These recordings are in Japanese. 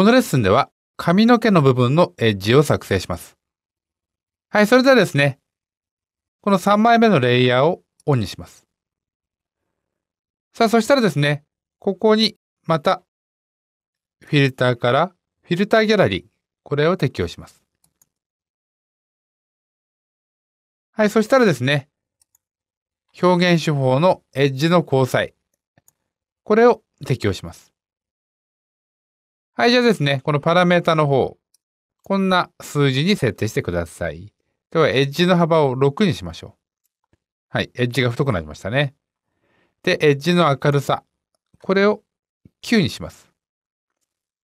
このレッスンでは髪の毛の部分のエッジを作成します。はい、それではですね、この3枚目のレイヤーをオンにします。さあ、そしたらですね、ここにまたフィルターからフィルターギャラリー、これを適用します。はい、そしたらですね、表現手法のエッジの交際、これを適用します。はい、じゃあですね、このパラメータの方、こんな数字に設定してください。では、エッジの幅を6にしましょう。はい、エッジが太くなりましたね。で、エッジの明るさ、これを9にします。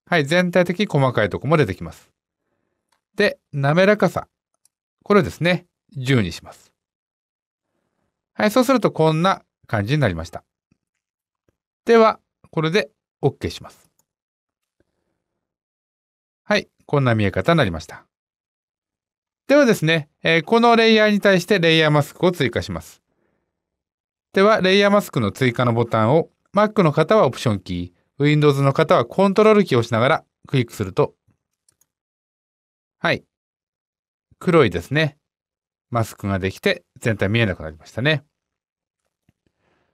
はい、全体的に細かいとこも出てきます。で、滑らかさ、これをですね、10にします。はい、そうするとこんな感じになりました。では、これで OK します。はい、こんな見え方になりました。ではですね、えー、このレイヤーに対してレイヤーマスクを追加します。では、レイヤーマスクの追加のボタンを Mac の方はオプションキー、Windows の方はコントロールキーを押しながらクリックすると、はい、黒いですね、マスクができて全体見えなくなりましたね。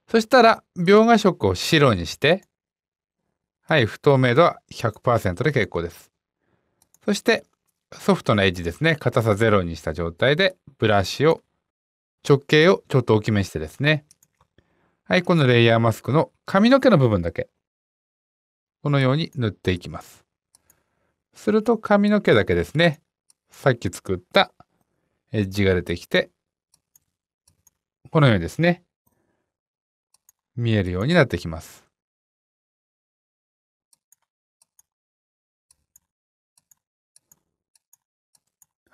そしたら、描画色を白にして、はい、不透明度は100%で結構です。そしてソフトなエッジですね硬さゼロにした状態でブラシを直径をちょっと大きめしてですねはいこのレイヤーマスクの髪の毛の部分だけこのように塗っていきますすると髪の毛だけですねさっき作ったエッジが出てきてこのようにですね見えるようになってきます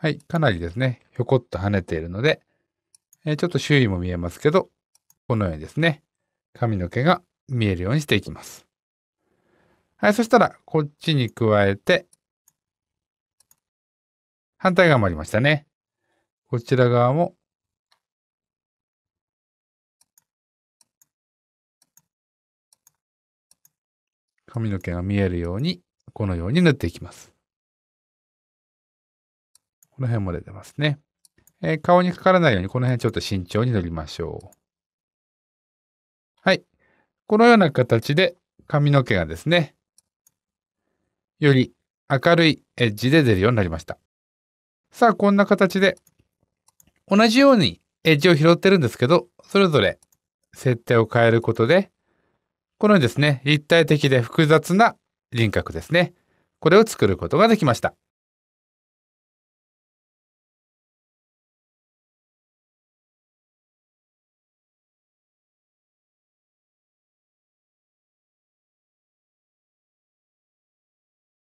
はい、かなりですね、ひょこっと跳ねているので、えー、ちょっと周囲も見えますけど、このようにですね、髪の毛が見えるようにしていきます。はい、そしたら、こっちに加えて、反対側もありましたね。こちら側も、髪の毛が見えるように、このように縫っていきます。この辺も出てますね。えー、顔にかからないように、この辺ちょっと慎重に塗りましょう。はい。このような形で髪の毛がですね、より明るいエッジで出るようになりました。さあ、こんな形で、同じようにエッジを拾ってるんですけど、それぞれ設定を変えることで、このようにですね、立体的で複雑な輪郭ですね。これを作ることができました。